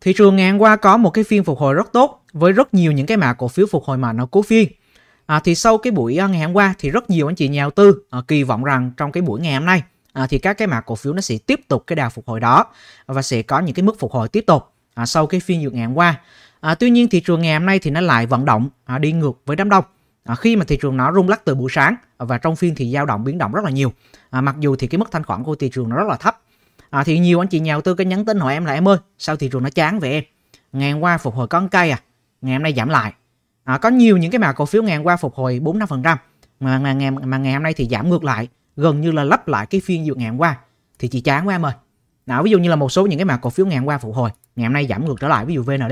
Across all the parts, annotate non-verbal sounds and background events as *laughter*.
Thị trường ngày hôm qua có một cái phiên phục hồi rất tốt với rất nhiều những cái mã cổ phiếu phục hồi mạnh ở cuối phiên. À, thì sau cái buổi à, ngày hôm qua thì rất nhiều anh chị nhà đầu tư à, kỳ vọng rằng trong cái buổi ngày hôm nay à, thì các cái mã cổ phiếu nó sẽ tiếp tục cái đà phục hồi đó và sẽ có những cái mức phục hồi tiếp tục à, sau cái phiên dược ngày hôm qua. À, tuy nhiên thị trường ngày hôm nay thì nó lại vận động à, đi ngược với đám đông à, khi mà thị trường nó rung lắc từ buổi sáng và trong phiên thì dao động biến động rất là nhiều à, mặc dù thì cái mức thanh khoản của thị trường nó rất là thấp à, thì nhiều anh chị nhà đầu tư cứ nhắn tin hỏi em là em ơi sao thị trường nó chán vậy em ngày hôm qua phục hồi con cây à ngày hôm nay giảm lại à, có nhiều những cái mã cổ phiếu ngày hôm qua phục hồi bốn năm phần trăm mà ngày mà ngày hôm nay thì giảm ngược lại gần như là lấp lại cái phiên dược ngày hôm qua thì chị chán quá em ơi nào ví dụ như là một số những cái mã cổ phiếu ngày hôm qua phục hồi ngày hôm nay giảm ngược trở lại ví dụ VND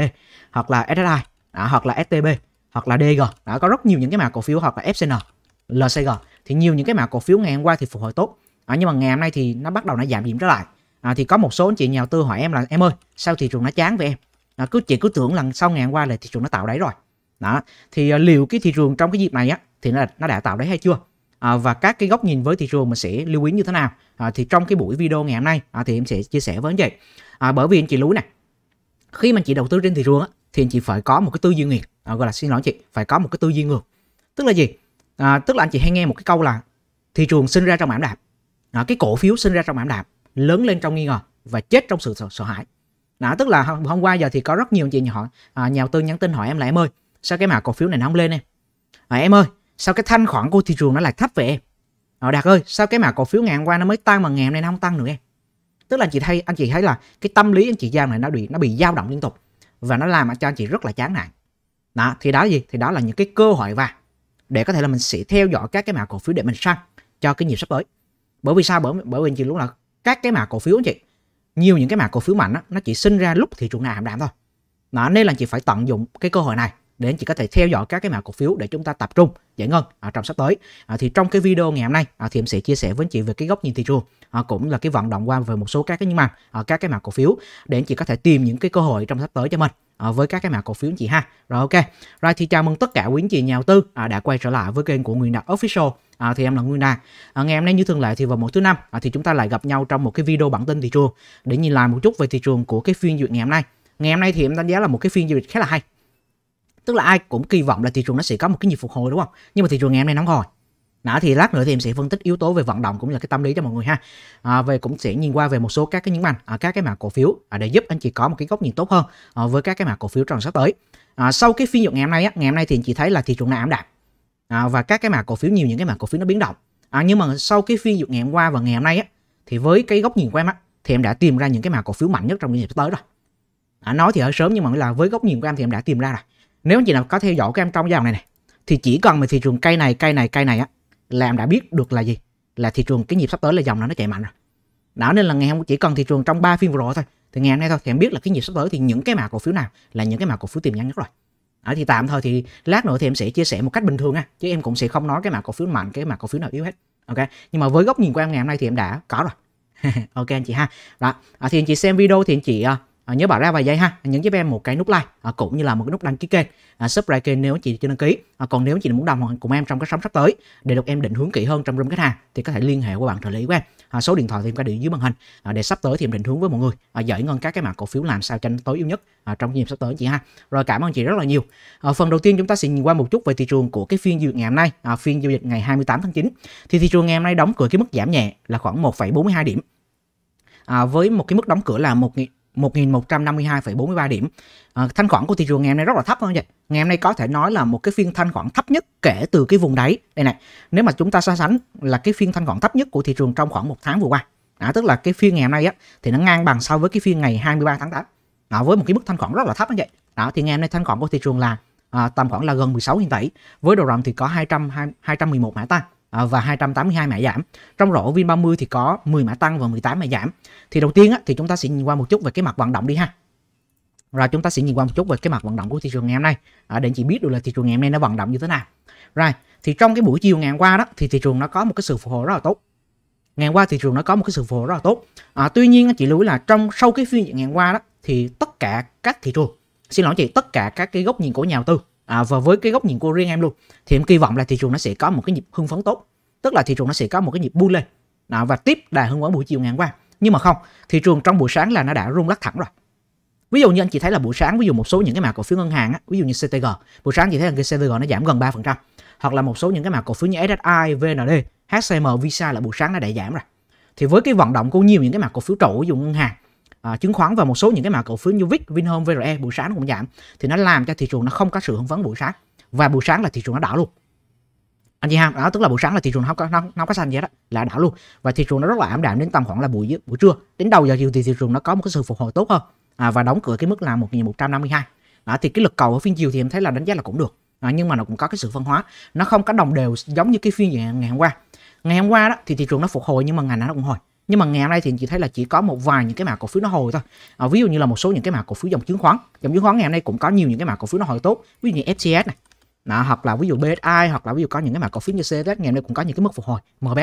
hoặc là SSI à, hoặc là STB hoặc là DG đã à, có rất nhiều những cái mã cổ phiếu hoặc là FCN LCG thì nhiều những cái mã cổ phiếu ngày hôm qua thì phục hồi tốt à, nhưng mà ngày hôm nay thì nó bắt đầu nó giảm điểm trở lại à, thì có một số anh chị nhà đầu tư hỏi em là em ơi sao thị trường nó chán với em à, cứ chị cứ tưởng là sau ngày hôm qua là thị trường nó tạo đáy rồi đó thì à, liệu cái thị trường trong cái dịp này á thì nó, nó đã tạo đáy hay chưa à, và các cái góc nhìn với thị trường mình sẽ lưu ý như thế nào à, thì trong cái buổi video ngày hôm nay à, thì em sẽ chia sẻ với anh chị à, bởi vì anh chị lưu ý này khi mà anh chị đầu tư trên thị trường á, thì anh chị phải có một cái tư duy nghiền à, gọi là xin lỗi chị phải có một cái tư duy ngược tức là gì à, tức là anh chị hay nghe một cái câu là thị trường sinh ra trong ảm đạm à, cái cổ phiếu sinh ra trong ảm đạm lớn lên trong nghi ngờ và chết trong sự sợ, sợ hãi đó tức là hôm qua giờ thì có rất nhiều chị họ à, nhà đầu tư nhắn tin hỏi em là em ơi sao cái mã cổ phiếu này nó không lên em à, em ơi sao cái thanh khoản của thị trường nó lại thấp vậy em à, đạt ơi sao cái mã cổ phiếu ngày hôm qua nó mới tăng mà ngày hôm nay nó không tăng nữa em tức là chị thấy anh chị thấy là cái tâm lý anh chị giao này nó bị nó bị dao động liên tục và nó làm cho anh chị rất là chán nản đó thì đó gì thì đó là những cái cơ hội vàng để có thể là mình sẽ theo dõi các cái mã cổ phiếu để mình săn cho cái nhịp sắp tới bởi vì sao bởi bởi vì chị luôn là các cái mã cổ phiếu anh chị nhiều những cái mã cổ phiếu mạnh đó, nó chỉ sinh ra lúc thị trường nào hạm đạm thôi đó, nên là chị phải tận dụng cái cơ hội này để anh chị có thể theo dõi các cái mã cổ phiếu để chúng ta tập trung giải ngân ở à, trong sắp tới à, thì trong cái video ngày hôm nay à, thì em sẽ chia sẻ với anh chị về cái góc nhìn thị trường à, cũng là cái vận động qua về một số các cái nhưng mà à, các cái mã cổ phiếu để anh chị có thể tìm những cái cơ hội trong sắp tới cho mình Ờ, với các cái mã cổ phiếu anh chị ha rồi ok rồi thì chào mừng tất cả quý anh chị nhà đầu tư à, đã quay trở lại với kênh của Nguyên Đạt Official À, thì em là Nguyên Đạt. À, ngày hôm nay như thường lệ thì vào mỗi thứ năm à, thì chúng ta lại gặp nhau trong một cái video bản tin thị trường để nhìn lại một chút về thị trường của cái phiên duyệt ngày hôm nay. Ngày hôm nay thì em đánh giá là một cái phiên duyệt khá là hay. Tức là ai cũng kỳ vọng là thị trường nó sẽ có một cái nhịp phục hồi đúng không? Nhưng mà thị trường ngày hôm nay nóng hồi đó thì lát nữa thì em sẽ phân tích yếu tố về vận động cũng như là cái tâm lý cho mọi người ha à, về cũng sẽ nhìn qua về một số các cái nhấn mạnh à, các cái mã cổ phiếu à, để giúp anh chị có một cái góc nhìn tốt hơn à, với các cái mã cổ phiếu trong sắp tới à, sau cái phiên giao ngày hôm nay á, ngày hôm nay thì anh chị thấy là thị trường đã ảm đạm à, và các cái mã cổ phiếu nhiều những cái mã cổ phiếu nó biến động à, nhưng mà sau cái phiên giao ngày hôm qua và ngày hôm nay á, thì với cái góc nhìn của em á, thì em đã tìm ra những cái mã cổ phiếu mạnh nhất trong những dịp tới rồi à, nói thì hơi sớm nhưng mà là với góc nhìn của em thì em đã tìm ra rồi nếu anh chị nào có theo dõi của em trong dòng này này thì chỉ cần mà thị trường cây này cây này cây này á làm đã biết được là gì là thị trường cái nhịp sắp tới là dòng nó nó chạy mạnh rồi đó nên là ngày hôm chỉ cần thị trường trong 3 phiên vừa rồi thôi thì ngày hôm nay thôi thì em biết là cái nhịp sắp tới thì những cái mã cổ phiếu nào là những cái mã cổ phiếu tiềm năng nhất rồi Ở thì tạm thời thì lát nữa thì em sẽ chia sẻ một cách bình thường nha chứ em cũng sẽ không nói cái mã cổ phiếu mạnh cái mã cổ phiếu nào yếu hết ok nhưng mà với góc nhìn của em ngày hôm nay thì em đã có rồi *laughs* ok anh chị ha đó à, thì anh chị xem video thì anh chị ờ, à, nhớ bỏ ra vài giây ha nhấn giúp em một cái nút like à, cũng như là một cái nút đăng ký kênh à, subscribe kênh nếu chị chưa đăng ký à, còn nếu chị muốn đồng hành cùng em trong các sóng sắp tới để được em định hướng kỹ hơn trong room khách hàng thì có thể liên hệ với bạn trợ lý của em à, số điện thoại thì em có để dưới màn hình à, để sắp tới thì em định hướng với mọi người à, giải ngân các cái mã cổ phiếu làm sao cho tối ưu nhất à, trong nhiệm sắp tới chị ha rồi cảm ơn chị rất là nhiều à, phần đầu tiên chúng ta sẽ nhìn qua một chút về thị trường của cái phiên giao dịch ngày hôm nay à, phiên giao dịch ngày 28 tháng 9 thì thị trường ngày hôm nay đóng cửa cái mức giảm nhẹ là khoảng 1,42 điểm à, với một cái mức đóng cửa là một 1.152,43 điểm. À, thanh khoản của thị trường ngày hôm nay rất là thấp không vậy? Ngày hôm nay có thể nói là một cái phiên thanh khoản thấp nhất kể từ cái vùng đáy. Đây này, nếu mà chúng ta so sánh là cái phiên thanh khoản thấp nhất của thị trường trong khoảng một tháng vừa qua. À, tức là cái phiên ngày hôm nay á, thì nó ngang bằng so với cái phiên ngày 23 tháng 8. À, với một cái mức thanh khoản rất là thấp như vậy. Đó, thì ngày hôm nay thanh khoản của thị trường là à, tầm khoảng là gần 16.000 tỷ. Với đầu rộng thì có 200, 211 mã tăng. À, và 282 mã giảm. Trong rổ Vin30 thì có 10 mã tăng và 18 mã giảm. Thì đầu tiên á, thì chúng ta sẽ nhìn qua một chút về cái mặt vận động đi ha. Rồi chúng ta sẽ nhìn qua một chút về cái mặt vận động của thị trường ngày hôm nay à, để chị biết được là thị trường ngày hôm nay nó vận động như thế nào. Rồi, thì trong cái buổi chiều ngày hôm qua đó thì thị trường nó có một cái sự phục hồi rất là tốt ngày hôm qua thị trường nó có một cái sự phục hồi rất là tốt à, tuy nhiên chị lưu ý là trong sau cái phiên ngày hôm qua đó thì tất cả các thị trường xin lỗi chị tất cả các cái góc nhìn của nhà đầu tư à, và với cái góc nhìn của riêng em luôn thì em kỳ vọng là thị trường nó sẽ có một cái nhịp hưng phấn tốt tức là thị trường nó sẽ có một cái nhịp bu lên đó, à, và tiếp đà hưng phấn buổi chiều ngày hôm qua nhưng mà không thị trường trong buổi sáng là nó đã rung lắc thẳng rồi ví dụ như anh chị thấy là buổi sáng ví dụ một số những cái mã cổ phiếu ngân hàng á, ví dụ như CTG buổi sáng chị thấy là cái CTG nó giảm gần 3% hoặc là một số những cái mã cổ phiếu như SSI, VND, HCM, Visa là buổi sáng nó đã giảm rồi thì với cái vận động của nhiều những cái mã cổ phiếu trụ ví dụ ngân hàng à, chứng khoán và một số những cái mã cổ phiếu như VIX, Vinhome, VRE buổi sáng nó cũng giảm thì nó làm cho thị trường nó không có sự hưng phấn buổi sáng và buổi sáng là thị trường nó đảo luôn anh chị ha đó à, tức là buổi sáng là thị trường nó không có nó, nó có xanh vậy đó là đảo luôn và thị trường nó rất là ảm đạm đến tầm khoảng là buổi buổi trưa đến đầu giờ chiều thì thị trường nó có một cái sự phục hồi tốt hơn à, và đóng cửa cái mức là 1152 đó, à, thì cái lực cầu ở phiên chiều thì em thấy là đánh giá là cũng được à, nhưng mà nó cũng có cái sự phân hóa nó không có đồng đều giống như cái phiên ngày, ngày hôm qua ngày hôm qua đó thì thị trường nó phục hồi nhưng mà ngành nó cũng hồi nhưng mà ngày hôm nay thì chị thấy là chỉ có một vài những cái mã cổ phiếu nó hồi thôi à, ví dụ như là một số những cái mã cổ phiếu dòng chứng khoán dòng chứng khoán ngày hôm nay cũng có nhiều những cái mã cổ phiếu nó hồi tốt ví dụ như FCS này đó, hoặc là ví dụ BSI hoặc là ví dụ có những cái mã cổ phiếu như CSS ngày hôm nay cũng có những cái mức phục hồi MBS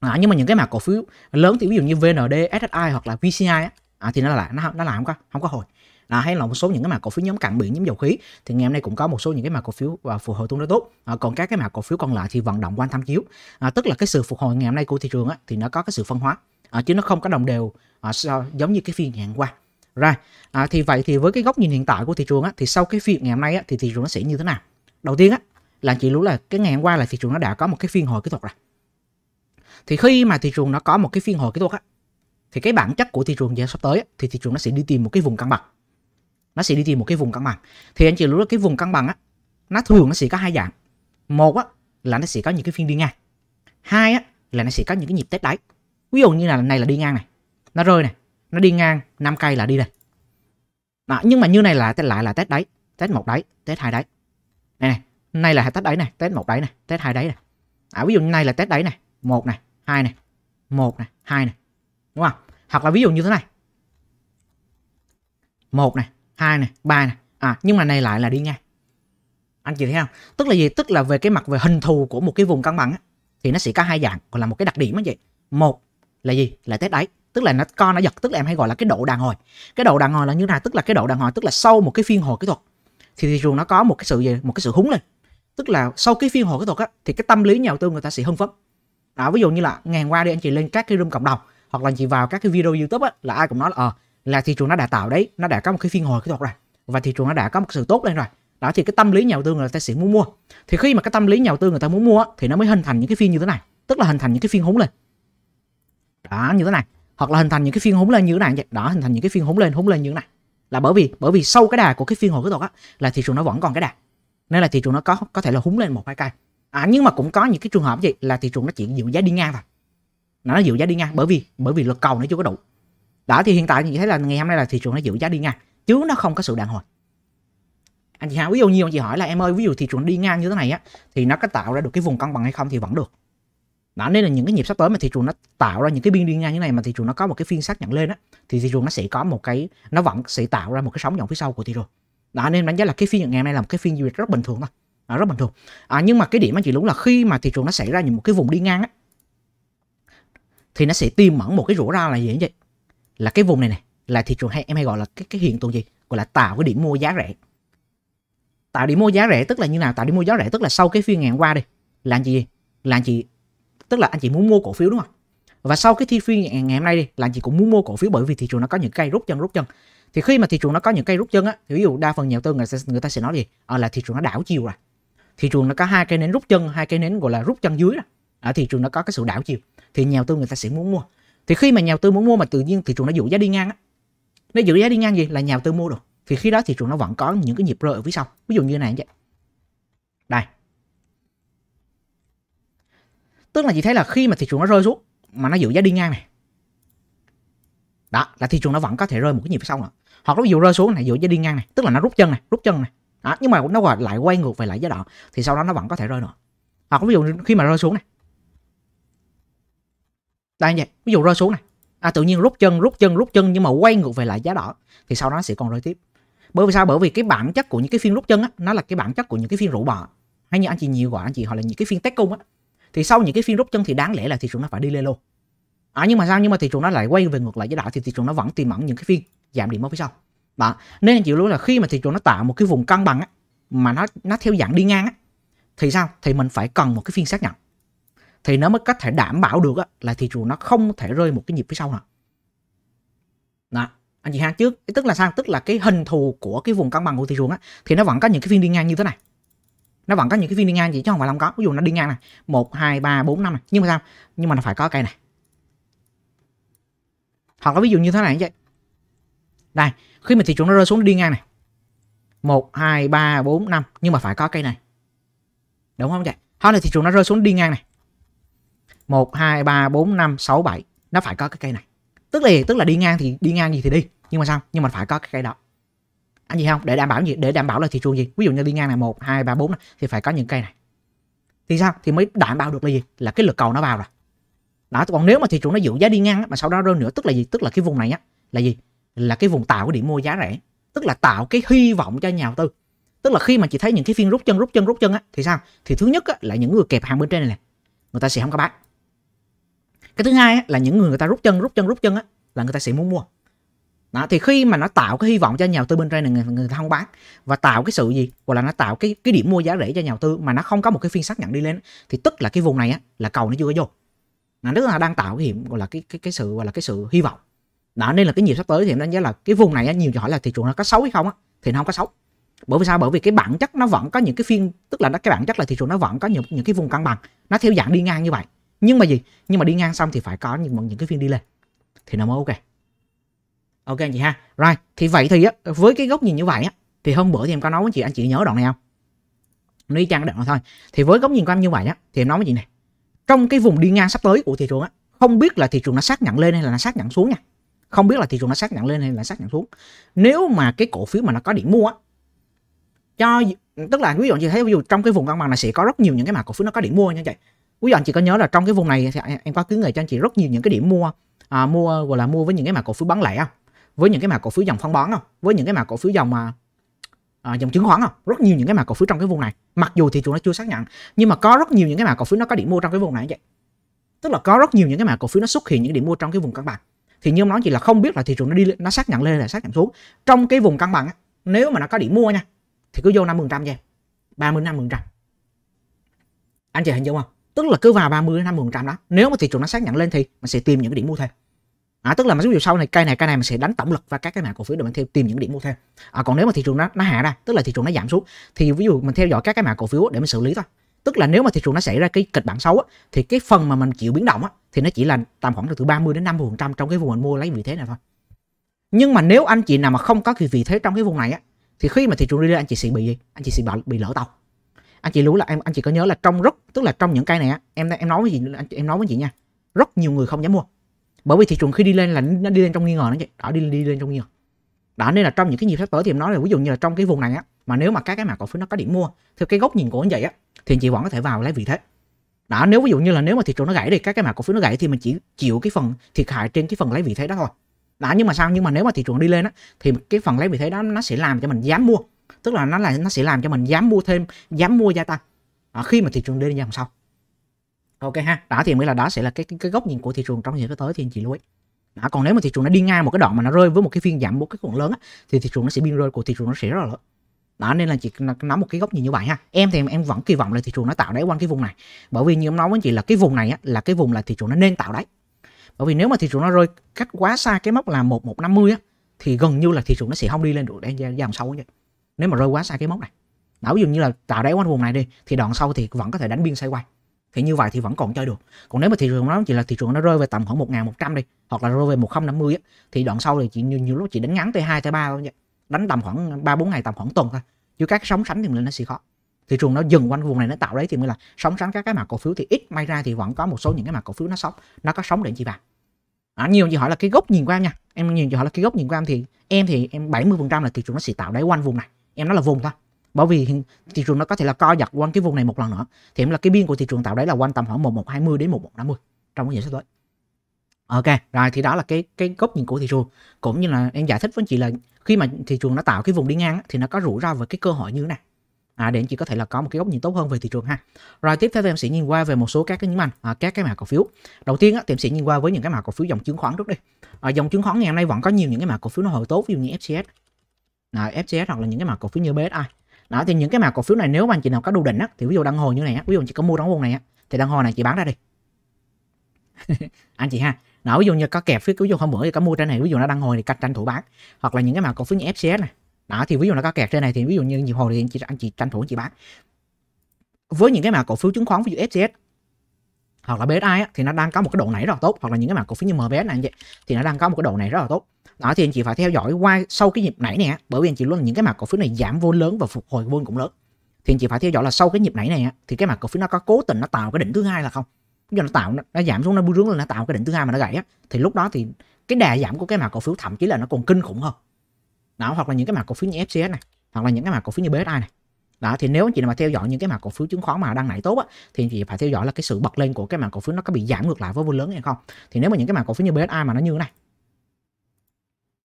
à, nhưng mà những cái mã cổ phiếu lớn thì ví dụ như VND, SSI hoặc là VCI á, à, thì nó lại nó nó lại không có không có hồi à, hay là một số những cái mã cổ phiếu nhóm cạn biển nhóm dầu khí thì ngày hôm nay cũng có một số những cái mã cổ phiếu và phục hồi tương đối tốt à, còn các cái mã cổ phiếu còn lại thì vận động quanh tham chiếu à, tức là cái sự phục hồi ngày hôm nay của thị trường á, thì nó có cái sự phân hóa à, chứ nó không có đồng đều à, so, giống như cái phiên ngày hôm qua ra à, thì vậy thì với cái góc nhìn hiện tại của thị trường á, thì sau cái phiên ngày hôm nay á, thì thị trường nó sẽ như thế nào đầu tiên á, là chị lưu là cái ngày hôm qua là thị trường nó đã có một cái phiên hồi kỹ thuật rồi thì khi mà thị trường nó có một cái phiên hồi kỹ thuật á, thì cái bản chất của thị trường giờ sắp tới á, thì thị trường nó sẽ đi tìm một cái vùng cân bằng nó sẽ đi tìm một cái vùng cân bằng thì anh chị lưu là cái vùng cân bằng á nó thường nó sẽ có hai dạng một á là nó sẽ có những cái phiên đi ngang hai á là nó sẽ có những cái nhịp test đáy ví dụ như là này là đi ngang này nó rơi này nó đi ngang 5 cây là đi đây đó, nhưng mà như này là lại là test đáy test một đáy test hai đáy này này này là test đáy này test một đáy này test hai đáy này à, ví dụ như này là test đáy này một này hai này một này hai này đúng không hoặc là ví dụ như thế này một này hai này ba này à nhưng mà này lại là đi ngay anh chị thấy không tức là gì tức là về cái mặt về hình thù của một cái vùng cân bằng á, thì nó sẽ có hai dạng còn là một cái đặc điểm như vậy một là gì là test đáy tức là nó co nó giật tức là em hay gọi là cái độ đàn hồi cái độ đàn hồi là như nào tức là cái độ đàn hồi tức là sau một cái phiên hồi kỹ thuật thì thị trường nó có một cái sự gì một cái sự húng lên tức là sau cái phiên hồi kỹ thuật á, thì cái tâm lý nhà đầu tư người ta sẽ hưng phấn à ví dụ như là ngày qua đi anh chị lên các cái room cộng đồng hoặc là anh chị vào các cái video youtube á, là ai cũng nói là ờ à, là thị trường nó đã tạo đấy nó đã có một cái phiên hồi kỹ thuật rồi và thị trường nó đã có một sự tốt lên rồi đó thì cái tâm lý nhà đầu tư người ta sẽ muốn mua thì khi mà cái tâm lý nhà đầu tư người ta muốn mua thì nó mới hình thành những cái phiên như thế này tức là hình thành những cái phiên húng lên đó như thế này hoặc là hình thành những cái phiên húng lên như thế này đó hình thành những cái phiên húng lên húng lên như thế này là bởi vì bởi vì sau cái đà của cái phiên hồi kỹ thuật á là thị trường nó vẫn còn cái đà nên là thị trường nó có có thể là húng lên một hai cây à, nhưng mà cũng có những cái trường hợp gì là thị trường nó chỉ dịu giá đi ngang thôi nó dịu giá đi ngang bởi vì bởi vì lực cầu nó chưa có đủ đó thì hiện tại thì thấy là ngày hôm nay là thị trường nó giữ giá đi ngang chứ nó không có sự đàn hồi anh chị Hà ví dụ nhiều anh chị hỏi là em ơi ví dụ thị trường đi ngang như thế này á thì nó có tạo ra được cái vùng cân bằng hay không thì vẫn được đó nên là những cái nhịp sắp tới mà thị trường nó tạo ra những cái biên đi ngang như này mà thị trường nó có một cái phiên xác nhận lên á thì thị trường nó sẽ có một cái nó vẫn sẽ tạo ra một cái sóng dòng phía sau của thị trường đó nên đánh giá là cái phiên ngày hôm nay là một cái phiên giao dịch rất bình thường thôi à, rất bình thường à, nhưng mà cái điểm anh chị đúng là khi mà thị trường nó xảy ra những một cái vùng đi ngang á thì nó sẽ tiềm mẫn một cái rủi ro là gì vậy là cái vùng này này là thị trường hay em hay gọi là cái cái hiện tượng gì gọi là tạo cái điểm mua giá rẻ tạo điểm mua giá rẻ tức là như nào tạo điểm mua giá rẻ tức là sau cái phiên ngàn qua đi là anh chị là anh chị tức là anh chị muốn mua cổ phiếu đúng không và sau cái thi phiên ngày hôm nay đi là anh chị cũng muốn mua cổ phiếu bởi vì thị trường nó có những cây rút chân rút chân thì khi mà thị trường nó có những cây rút chân á thì ví dụ đa phần nhà đầu tư người, người ta sẽ nói gì à, là thị trường nó đảo chiều rồi thị trường nó có hai cây nến rút chân hai cây nến gọi là rút chân dưới rồi ở thị trường nó có cái sự đảo chiều thì nhà đầu tư người ta sẽ muốn mua thì khi mà nhà đầu tư muốn mua mà tự nhiên thị trường nó giữ giá đi ngang á nó giữ giá đi ngang gì là nhà đầu tư mua rồi thì khi đó thị trường nó vẫn có những cái nhịp rơi ở phía sau ví dụ như này vậy đây tức là chị thấy là khi mà thị trường nó rơi xuống mà nó giữ giá đi ngang này đó là thị trường nó vẫn có thể rơi một cái nhịp phía sau nữa hoặc nó dù rơi xuống này giữ giá đi ngang này tức là nó rút chân này rút chân này đó, nhưng mà nó lại quay ngược về lại giai đoạn thì sau đó nó vẫn có thể rơi nữa hoặc ví dụ khi mà rơi xuống này đang vậy ví dụ rơi xuống này à, tự nhiên rút chân rút chân rút chân nhưng mà quay ngược về lại giá đỏ thì sau đó sẽ còn rơi tiếp bởi vì sao bởi vì cái bản chất của những cái phiên rút chân á, nó là cái bản chất của những cái phiên rũ bò hay như anh chị nhiều gọi anh chị họ là những cái phiên test cung á thì sau những cái phiên rút chân thì đáng lẽ là thị trường nó phải đi lên luôn à, nhưng mà sao nhưng mà thị trường nó lại quay về ngược lại giá đỏ thì thị trường nó vẫn tìm ẩn những cái phiên giảm điểm ở phía sau đó nên anh chị lưu là khi mà thị trường nó tạo một cái vùng cân bằng á, mà nó nó theo dạng đi ngang á, thì sao thì mình phải cần một cái phiên xác nhận thì nó mới có thể đảm bảo được á, là thị trường nó không thể rơi một cái nhịp phía sau nào đó anh chị ha trước tức là sao tức là cái hình thù của cái vùng cân bằng của thị trường á thì nó vẫn có những cái phiên đi ngang như thế này nó vẫn có những cái phiên đi ngang gì chứ không phải là không có ví dụ nó đi ngang này một hai ba bốn năm này nhưng mà sao nhưng mà nó phải có cây này hoặc là ví dụ như thế này vậy đây khi mà thị trường nó rơi xuống nó đi ngang này một hai ba bốn năm nhưng mà phải có cây này đúng không vậy hoặc là thị trường nó rơi xuống đi ngang này 1 2 3 4 5 6 7 nó phải có cái cây này. Tức là tức là đi ngang thì đi ngang gì thì đi, nhưng mà sao? Nhưng mà phải có cái cây đó. Anh gì không? Để đảm bảo gì? Để đảm bảo là thị trường gì? Ví dụ như đi ngang này 1 2 3 4 này, thì phải có những cây này. Thì sao? Thì mới đảm bảo được là gì? Là cái lực cầu nó vào rồi. Đó, còn nếu mà thị trường nó giữ giá đi ngang mà sau đó rơi nữa tức là gì? Tức là cái vùng này á là gì? Là cái vùng tạo cái điểm mua giá rẻ, tức là tạo cái hy vọng cho nhà đầu tư tức là khi mà chị thấy những cái phiên rút chân rút chân rút chân á thì sao thì thứ nhất á, là những người kẹp hàng bên trên này, này người ta sẽ không có bán cái thứ hai là những người người ta rút chân rút chân rút chân á là người ta sẽ muốn mua đó, thì khi mà nó tạo cái hy vọng cho nhà đầu tư bên trên này người, người ta không bán và tạo cái sự gì hoặc là nó tạo cái cái điểm mua giá rẻ cho nhà đầu tư mà nó không có một cái phiên xác nhận đi lên thì tức là cái vùng này á, là cầu nó chưa có vô nó rất là đang tạo cái hiểm gọi là cái cái cái sự gọi là cái sự hy vọng đó nên là cái nhiều sắp tới thì em đánh giá là cái vùng này á, nhiều người hỏi là thị trường nó có xấu hay không á thì nó không có xấu bởi vì sao bởi vì cái bản chất nó vẫn có những cái phiên tức là cái bản chất là thị trường nó vẫn có những những cái vùng cân bằng nó theo dạng đi ngang như vậy nhưng mà gì nhưng mà đi ngang xong thì phải có những những cái phiên đi lên thì nó mới ok ok chị ha rồi thì vậy thì á với cái góc nhìn như vậy á thì hôm bữa thì em có nói với chị anh chị nhớ đoạn này không nó y đoạn này thôi thì với góc nhìn của em như vậy á thì em nói với chị này trong cái vùng đi ngang sắp tới của thị trường á không biết là thị trường nó xác nhận lên hay là nó xác nhận xuống nha không biết là thị trường nó xác nhận lên hay là xác nhận xuống nếu mà cái cổ phiếu mà nó có điểm mua á cho tức là ví dụ như thấy ví dụ trong cái vùng cân bằng này sẽ có rất nhiều những cái mã cổ phiếu nó có điểm mua như vậy quý anh chị có nhớ là trong cái vùng này thì em có cứ người cho anh chị rất nhiều những cái điểm mua à, mua gọi là mua với những cái mà cổ phiếu bán lẻ không với những cái mà cổ phiếu dòng phân bón không với những cái mà cổ phiếu dòng mà à, dòng chứng khoán không rất nhiều những cái mà cổ phiếu trong cái vùng này mặc dù thị trường nó chưa xác nhận nhưng mà có rất nhiều những cái mà cổ phiếu nó có điểm mua trong cái vùng này vậy tức là có rất nhiều những cái mà cổ phiếu nó xuất hiện những điểm mua trong cái vùng căn bản thì như ông nói chỉ là không biết là thị trường nó đi nó xác nhận lên là xác nhận xuống trong cái vùng căn bằng nếu mà nó có điểm mua nha thì cứ vô năm 50% trăm vậy em 30 50 trăm anh chị hình dung không tức là cứ vào 30 50 phần trăm đó nếu mà thị trường nó xác nhận lên thì mình sẽ tìm những cái điểm mua thêm à, tức là mình ví dụ sau này cây này cây này mình sẽ đánh tổng lực và các cái mã cổ phiếu để mình theo tìm những điểm mua thêm à, còn nếu mà thị trường nó nó hạ ra tức là thị trường nó giảm xuống thì ví dụ mình theo dõi các cái mã cổ phiếu để mình xử lý thôi tức là nếu mà thị trường nó xảy ra cái kịch bản xấu á, thì cái phần mà mình chịu biến động á, thì nó chỉ là tầm khoảng từ 30 đến 50 phần trăm trong cái vùng mình mua lấy vị thế này thôi nhưng mà nếu anh chị nào mà không có cái vị thế trong cái vùng này á thì khi mà thị trường đi lên anh chị sẽ bị gì anh chị sẽ bị lỡ tàu anh chị lưu là em anh chị có nhớ là trong rất tức là trong những cây này á em em nói với chị anh chị em nói với chị nha rất nhiều người không dám mua bởi vì thị trường khi đi lên là nó đi lên trong nghi ngờ nó chị đã đi đi lên trong nghi ngờ đó nên là trong những cái nhịp sắp tới thì em nói là ví dụ như là trong cái vùng này á mà nếu mà các cái mã cổ phiếu nó có điểm mua theo cái góc nhìn của anh vậy á thì anh chị vẫn có thể vào lấy vị thế đó nếu ví dụ như là nếu mà thị trường nó gãy đi các cái mã cổ phiếu nó gãy thì mình chỉ chịu cái phần thiệt hại trên cái phần lấy vị thế đó thôi đó nhưng mà sao nhưng mà nếu mà thị trường đi lên á thì cái phần lấy vị thế đó nó sẽ làm cho mình dám mua tức là nó là nó sẽ làm cho mình dám mua thêm dám mua gia tăng à, khi mà thị trường đi ra sau ok ha đó thì mới là đó sẽ là cái cái, cái góc nhìn của thị trường trong những cái tới thì anh chị lưu ý đó, còn nếu mà thị trường nó đi ngang một cái đoạn mà nó rơi với một cái phiên giảm một cái khoảng lớn á, thì thị trường nó sẽ biên rơi của thị trường nó sẽ rất là lớn đó nên là chị nắm một cái góc nhìn như vậy ha em thì em vẫn kỳ vọng là thị trường nó tạo đáy quanh cái vùng này bởi vì như em nói với chị là cái vùng này á, là cái vùng là thị trường nó nên tạo đáy bởi vì nếu mà thị trường nó rơi cách quá xa cái mốc là một một năm mươi thì gần như là thị trường nó sẽ không đi lên được đang dòng sâu như vậy nếu mà rơi quá xa cái mốc này nào ví dụ như là tạo đáy quanh vùng này đi thì đoạn sau thì vẫn có thể đánh biên xoay quay thì như vậy thì vẫn còn chơi được còn nếu mà thị trường nó chỉ là thị trường nó rơi về tầm khoảng một một trăm đi hoặc là rơi về một nghìn năm mươi thì đoạn sau thì chỉ nhiều, nhiều lúc chỉ đánh ngắn t hai tới ba thôi đánh tầm khoảng ba bốn ngày tầm khoảng tuần thôi chứ các sóng sánh thì mình nó sẽ khó thị trường nó dừng quanh vùng này nó tạo đấy thì mới là sóng sánh các cái mặt cổ phiếu thì ít may ra thì vẫn có một số những cái mặt cổ phiếu nó sóng nó có sóng để chi vào à, nhiều chị hỏi là cái gốc nhìn của em nha em nhiều chị hỏi là cái gốc nhìn của em thì em thì em trăm là thị trường nó sẽ tạo đáy quanh vùng này em nói là vùng thôi bởi vì thị trường nó có thể là co giật quanh cái vùng này một lần nữa thì em là cái biên của thị trường tạo đấy là quanh tầm khoảng 1120 đến 1150 trong cái giờ sắp tới ok rồi thì đó là cái cái góc nhìn của thị trường cũng như là em giải thích với chị là khi mà thị trường nó tạo cái vùng đi ngang thì nó có rủi ro về cái cơ hội như thế này à, để anh chị có thể là có một cái góc nhìn tốt hơn về thị trường ha rồi tiếp theo thì em sẽ nhìn qua về một số các cái nhấn mạnh à, các cái mã cổ phiếu đầu tiên á, thì em sẽ nhìn qua với những cái mã cổ phiếu dòng chứng khoán trước đi à, dòng chứng khoán ngày hôm nay vẫn có nhiều những cái mã cổ phiếu nó hồi tốt ví dụ như FCS đó, à, FCS hoặc là những cái mã cổ phiếu như BSI đó thì những cái mã cổ phiếu này nếu mà anh chị nào có đủ đỉnh á thì ví dụ đăng hồi như này á ví dụ chị có mua đóng vùng này á thì đăng hồi này chị bán ra đi *laughs* anh chị ha đó ví dụ như có kẹp phía ví dụ hôm bữa thì có mua trên này ví dụ nó đăng hồi thì cạnh tranh thủ bán hoặc là những cái mã cổ phiếu như FCS này đó thì ví dụ nó có kẹt trên này thì ví dụ như nhiều hồi thì anh chị anh chị tranh thủ anh chị bán với những cái mã cổ phiếu chứng khoán ví dụ FCS hoặc là BSI á, thì nó đang có một cái độ nảy rất là tốt hoặc là những cái mã cổ phiếu như MBS này anh chị thì nó đang có một cái độ này rất là tốt đó thì anh chị phải theo dõi qua sau cái nhịp nãy này á, bởi vì anh chị luôn là những cái mặt cổ phiếu này giảm vốn lớn và phục hồi vốn cũng lớn thì anh chị phải theo dõi là sau cái nhịp nãy này á, thì cái mặt cổ phiếu nó có cố tình nó tạo cái đỉnh thứ hai là không do nó tạo nó giảm xuống nó bưu rướng là nó tạo cái đỉnh thứ hai mà nó gãy á thì lúc đó thì cái đà giảm của cái mặt cổ phiếu thậm chí là nó còn kinh khủng hơn đó hoặc là những cái mặt cổ phiếu như FCS này hoặc là những cái mặt cổ phiếu như BSI này đó thì nếu anh chị mà theo dõi những cái mặt cổ phiếu chứng khoán mà đang nảy tốt á thì anh chị phải theo dõi là cái sự bật lên của cái mặt cổ phiếu nó có bị giảm ngược lại với vốn lớn hay không thì nếu mà những cái mặt cổ phiếu như BSI mà nó như thế này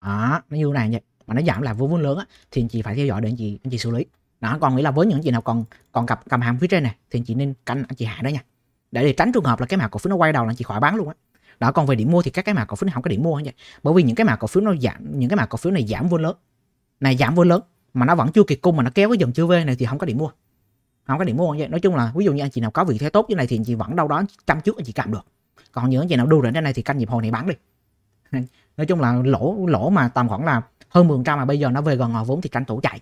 đó nó như này nha mà nó giảm là vô vốn lớn á, thì anh chị phải theo dõi để anh chị anh chị xử lý đó còn nghĩ là với những chị nào còn còn cặp cầm hàng phía trên này thì anh chị nên canh anh chị hạ đó nha để để tránh trường hợp là cái mã cổ phiếu nó quay đầu là anh chị khỏi bán luôn á đó còn về điểm mua thì các cái mã cổ phiếu này không có điểm mua như vậy bởi vì những cái mã cổ phiếu nó giảm những cái mã cổ phiếu này giảm vốn lớn này giảm vốn lớn mà nó vẫn chưa kịp cung mà nó kéo cái dòng chưa V này thì không có điểm mua không có điểm mua vậy nói chung là ví dụ như anh chị nào có vị thế tốt như này thì anh chị vẫn đâu đó chăm trước anh chị cầm được còn những anh chị nào đu đến trên này thì canh nhịp hồi này bán đi nói chung là lỗ lỗ mà tầm khoảng là hơn 10% mà bây giờ nó về gần ngò à, vốn thì tranh thủ chạy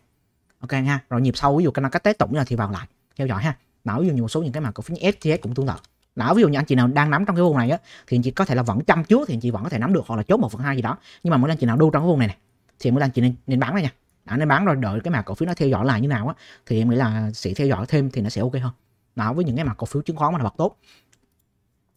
ok ha rồi nhịp sau ví dụ cái cách test tổng là thì vào lại theo dõi ha nào ví dụ như một số những cái mà cổ phiếu STS cũng tương tự nào ví dụ như anh chị nào đang nắm trong cái vùng này á thì anh chị có thể là vẫn chăm chú thì anh chị vẫn có thể nắm được hoặc là chốt một phần hai gì đó nhưng mà mỗi lần chị nào đu trong cái vùng này này thì mỗi lần chị nên, nên bán đây nha đã nên bán rồi đợi cái mà cổ phiếu nó theo dõi lại như nào á thì em nghĩ là sẽ theo dõi thêm thì nó sẽ ok hơn nào với những cái mà cổ phiếu chứng khoán mà nó bật tốt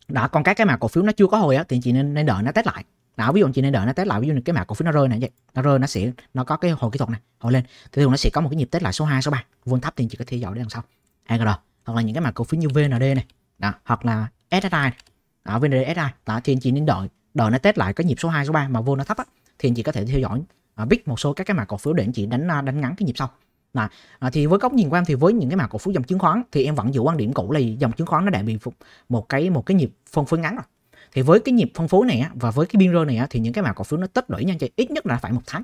đã còn cái cái mà cổ phiếu nó chưa có hồi á thì chị nên nên đợi nó test lại nào ví dụ chị nên đợi nó test lại ví dụ như cái mã cổ phiếu nó rơi này vậy nó rơi nó sẽ nó có cái hồi kỹ thuật này hồi lên thì thường nó sẽ có một cái nhịp test lại số 2, số 3 vốn thấp thì chị có theo dõi đằng sau hay rồi hoặc là những cái mã cổ phiếu như VND này đó hoặc là SSI này. đó VND SSI đó thì chị nên đợi đợi nó test lại cái nhịp số 2, số 3 mà vô nó thấp á thì chị có thể theo dõi à, biết một số các cái mã cổ phiếu để anh chị đánh à, đánh ngắn cái nhịp sau là thì với góc nhìn của em thì với những cái mã cổ phiếu dòng chứng khoán thì em vẫn giữ quan điểm cũ là dòng chứng khoán nó đã bị một cái một cái nhịp phân phối ngắn rồi thì với cái nhịp phân phối này á, và với cái biên rơi này á, thì những cái mã cổ phiếu nó tích lũy nha chị ít nhất là phải một tháng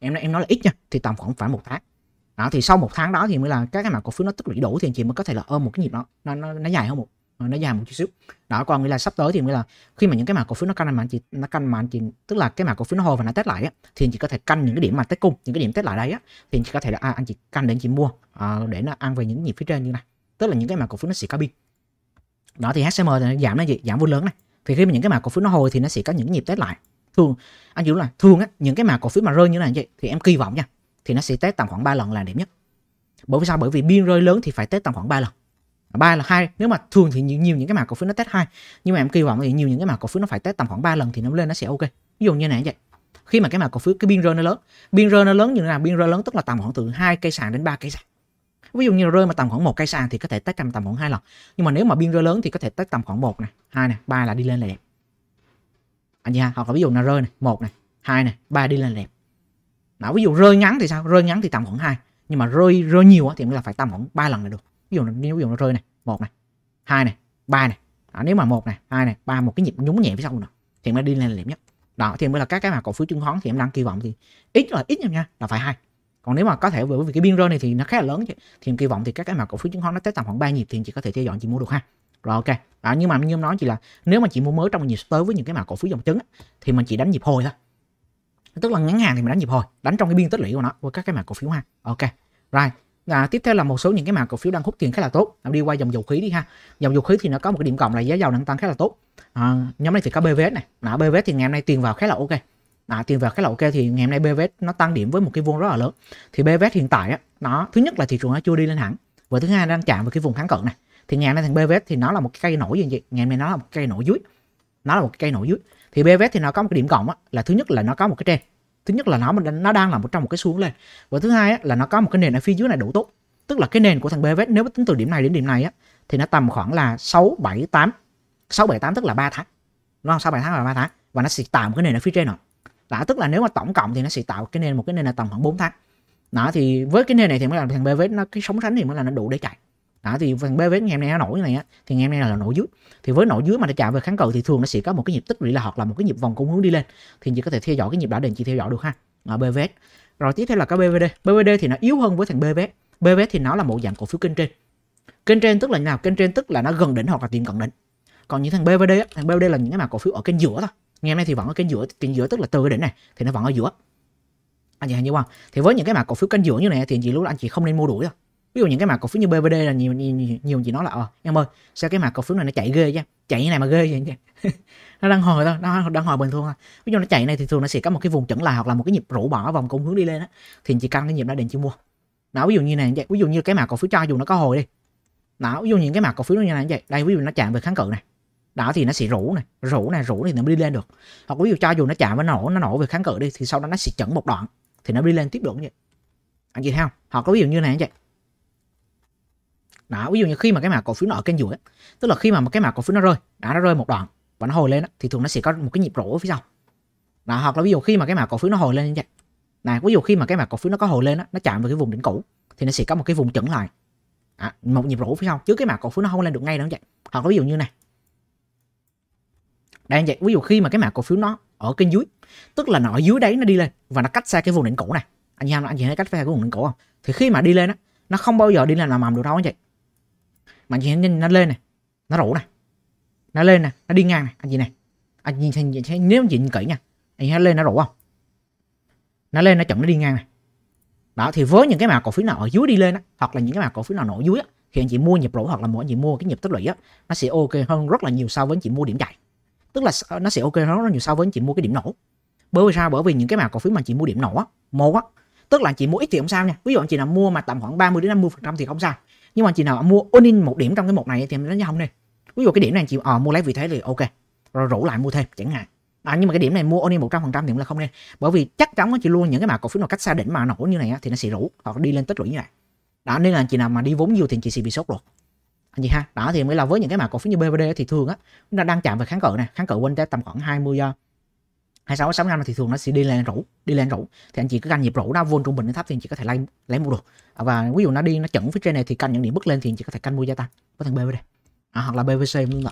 em nói, em nói là ít nha thì tầm khoảng phải một tháng đó, thì sau một tháng đó thì mới là các cái mã cổ phiếu nó tích lũy đủ thì anh chị mới có thể là ôm một cái nhịp đó nó nó, nó dài hơn một nó dài một chút xíu đó còn nghĩa là sắp tới thì nghĩa là khi mà những cái mã cổ phiếu nó canh mà anh chị nó canh mà anh chị tức là cái mã cổ phiếu nó hồi và nó test lại á, thì anh chị có thể canh những cái điểm mà test cung những cái điểm test lại đây á, thì anh chị có thể là à, anh chị canh để anh chị mua à, để nó ăn về những nhịp phía trên như này tức là những cái mã cổ phiếu nó sẽ có biên đó thì HCM thì giảm nó gì giảm vô lớn này thì khi mà những cái mã cổ phiếu nó hồi thì nó sẽ có những nhịp test lại thường anh hiểu là thường á những cái mã cổ phiếu mà rơi như này vậy thì em kỳ vọng nha thì nó sẽ test tầm khoảng 3 lần là điểm nhất bởi vì sao bởi vì biên rơi lớn thì phải test tầm khoảng 3 lần ba là hai nếu mà thường thì nhiều, nhiều những cái mã cổ phiếu nó test hai nhưng mà em kỳ vọng thì nhiều những cái mã cổ phiếu nó phải test tầm khoảng 3 lần thì nó lên nó sẽ ok ví dụ như này vậy khi mà cái mã cổ phiếu cái biên rơi nó lớn biên rơi nó lớn như thế nào biên rơi lớn tức là tầm khoảng từ hai cây sàn đến ba cây sàn ví dụ như rơi mà tầm khoảng một cây sàn thì có thể test tầm khoảng hai lần nhưng mà nếu mà biên rơi lớn thì có thể test tầm khoảng một này hai này ba là đi lên là đẹp anh à, chị ha hoặc là ví dụ là rơi này một này hai này ba đi lên là đẹp đó, ví dụ rơi ngắn thì sao rơi ngắn thì tầm khoảng hai nhưng mà rơi rơi nhiều thì cũng là phải tầm khoảng ba lần là được ví dụ ví dụ nó rơi này một này hai này ba này đó, nếu mà một này hai này ba một cái nhịp nhúng nhẹ phía sau rồi thì mới đi lên là đẹp nhất đó thì mới là các cái mà cổ phiếu chứng khoán thì em đang kỳ vọng thì ít là ít nhau nha là phải hai còn nếu mà có thể bởi vì cái biên rơi này thì nó khá là lớn thì em kỳ vọng thì các cái mã cổ phiếu chứng khoán nó tới tầm khoảng ba nhịp thì chị có thể theo dõi chị mua được ha rồi ok à, nhưng mà như em nói chị là nếu mà chị mua mới trong nhịp tới với những cái mã cổ phiếu dòng chứng thì mình chỉ đánh nhịp hồi thôi tức là ngắn hàng thì mình đánh nhịp hồi đánh trong cái biên tích lũy của nó với các cái mã cổ phiếu ha ok rồi À, tiếp theo là một số những cái mã cổ phiếu đang hút tiền khá là tốt à, đi qua dòng dầu khí đi ha dòng dầu khí thì nó có một cái điểm cộng là giá dầu đang tăng khá là tốt à, nhóm này thì có bvs này à, bvs thì ngày hôm nay tiền vào khá là ok à, tiền vào cái lậu kê thì ngày hôm nay BVS nó tăng điểm với một cái vuông rất là lớn thì BVS hiện tại á nó thứ nhất là thị trường nó chưa đi lên hẳn và thứ hai đang chạm vào cái vùng kháng cự này thì ngày hôm nay thằng BVS thì nó là một cái cây nổi gì vậy ngày hôm nay nó là một cây nổi dưới nó là một cây nổi dưới thì BVS thì nó có một cái điểm cộng á, là thứ nhất là nó có một cái trend thứ nhất là nó mình nó đang là một trong một cái xuống lên và thứ hai á, là nó có một cái nền ở phía dưới này đủ tốt tức là cái nền của thằng BVS nếu tính từ điểm này đến điểm này á thì nó tầm khoảng là 6 7 8 6 7 8 tức là 3 tháng. Nó 6 7 tháng là 3 tháng và nó sẽ tạo một cái nền ở phía trên rồi đó tức là nếu mà tổng cộng thì nó sẽ tạo cái nền một cái nền là tầm khoảng 4 tháng đó thì với cái nền này thì mới là thằng BVS nó cái sóng sánh thì mới là nó đủ để chạy đó thì thằng BVS ngày hôm nay nó nổi như này á thì ngày hôm nay là, nổi dưới thì với nổi dưới mà nó chạm về kháng cự thì thường nó sẽ có một cái nhịp tích lũy là hoặc là một cái nhịp vòng cung hướng đi lên thì chỉ có thể theo dõi cái nhịp đảo định chỉ theo dõi được ha ở BVS rồi tiếp theo là cái BVD BVD thì nó yếu hơn với thằng BVS BVS thì nó là một dạng cổ phiếu kênh trên kênh trên tức là như nào kênh trên tức là nó gần đỉnh hoặc là tiệm cận đỉnh còn những thằng BVD thằng BVD là những cái mà cổ phiếu ở kênh giữa thôi nghe này thì vẫn ở kênh giữa kênh giữa tức là từ cái đỉnh này thì nó vẫn ở giữa anh chị hình như không thì với những cái mã cổ phiếu kênh giữa như này thì anh chị lúc là anh chị không nên mua đuổi đâu ví dụ những cái mã cổ phiếu như BVD là nhiều nhiều, nhiều, nhiều chị nói là ờ em ơi sao cái mã cổ phiếu này nó chạy ghê chứ chạy như này mà ghê vậy chứ *laughs* nó đang hồi thôi nó đang hồi bình thường thôi ví dụ nó chạy này thì thường nó sẽ có một cái vùng chững lại hoặc là một cái nhịp rũ bỏ vòng cung hướng đi lên á thì chị căn cái nhịp đó để chị mua đó ví dụ như này vậy ví dụ như cái mã cổ phiếu cho dù nó có hồi đi đó ví dụ những cái mã cổ phiếu như này vậy đây ví dụ nó chạm về kháng cự này đó thì nó sẽ rủ này rủ này rủ thì nó mới đi lên được hoặc ví dụ cho dù nó chạm với nổ nó nổ về kháng cự đi thì sau đó nó sẽ chẩn một đoạn thì nó đi lên tiếp được như vậy anh chị thấy không họ có ví dụ như này anh chị đó ví dụ như khi mà cái mã cổ phiếu nó ở kênh dưới tức là khi mà cái mã cổ phiếu nó rơi đã nó rơi một đoạn và nó hồi lên thì thường nó sẽ có một cái nhịp rổ ở phía sau đó, hoặc là ví dụ khi mà cái mã cổ phiếu nó hồi lên như vậy này ví dụ khi mà cái mã cổ phiếu nó có hồi lên nó chạm vào cái vùng đỉnh cũ thì nó sẽ có một cái vùng chững lại à, một nhịp rổ phía sau chứ cái mã cổ phiếu nó không lên được ngay đâu vậy hoặc là ví dụ như này đang vậy ví dụ khi mà cái mã cổ phiếu nó ở kênh dưới tức là nó ở dưới đấy nó đi lên và nó cách xa cái vùng đỉnh cổ này anh em anh chị thấy cách xa cái vùng đỉnh cổ không thì khi mà đi lên á nó không bao giờ đi lên làm mầm được đâu anh chị mà anh chị nhìn nó lên này nó rủ này nó lên này nó đi ngang này anh chị này anh nhìn anh nếu anh chị nhìn kỹ nha anh chị thấy lên nó rủ không nó lên nó chậm nó đi ngang này đó thì với những cái mã cổ phiếu nào ở dưới đi lên á, hoặc là những cái mã cổ phiếu nào nổ dưới á, thì anh chị mua nhịp rổ hoặc là mua anh chị mua cái nhịp tích lũy á, nó sẽ ok hơn rất là nhiều so với anh chị mua điểm chạy tức là nó sẽ ok nó rất nhiều so với chị mua cái điểm nổ bởi vì sao bởi vì những cái mà cổ phiếu mà chị mua điểm nổ á một á tức là chị mua ít thì không sao nha ví dụ chị nào mua mà tầm khoảng 30 đến 50 phần trăm thì không sao nhưng mà chị nào mua all in một điểm trong cái một này thì nó không nên ví dụ cái điểm này chị à, mua lấy vị thế thì ok rồi rủ lại mua thêm chẳng hạn à, nhưng mà cái điểm này mua all in trăm phần trăm thì cũng là không nên bởi vì chắc chắn chị luôn những cái mà cổ phiếu nào cách xa đỉnh mà nổ như này á, thì nó sẽ rủ hoặc đi lên tích lũy như vậy đó nên là chị nào mà đi vốn nhiều thì chị sẽ bị sốt ruột anh chị ha đó thì mới là với những cái mã cổ phiếu như BVD thì thường á nó đang chạm về kháng cự này kháng cự quanh tới tầm khoảng 20 ờ, sáu sáu 65 thì thường nó sẽ đi lên rủ đi lên rủ thì anh chị cứ canh nhịp rủ đó vôn trung bình đến thấp thì anh chị có thể lấy lấy mua được à, và ví dụ nó đi nó chuẩn phía trên này thì canh những điểm bước lên thì anh chị có thể canh mua gia tăng với thằng BVD à, hoặc là BVC tương tự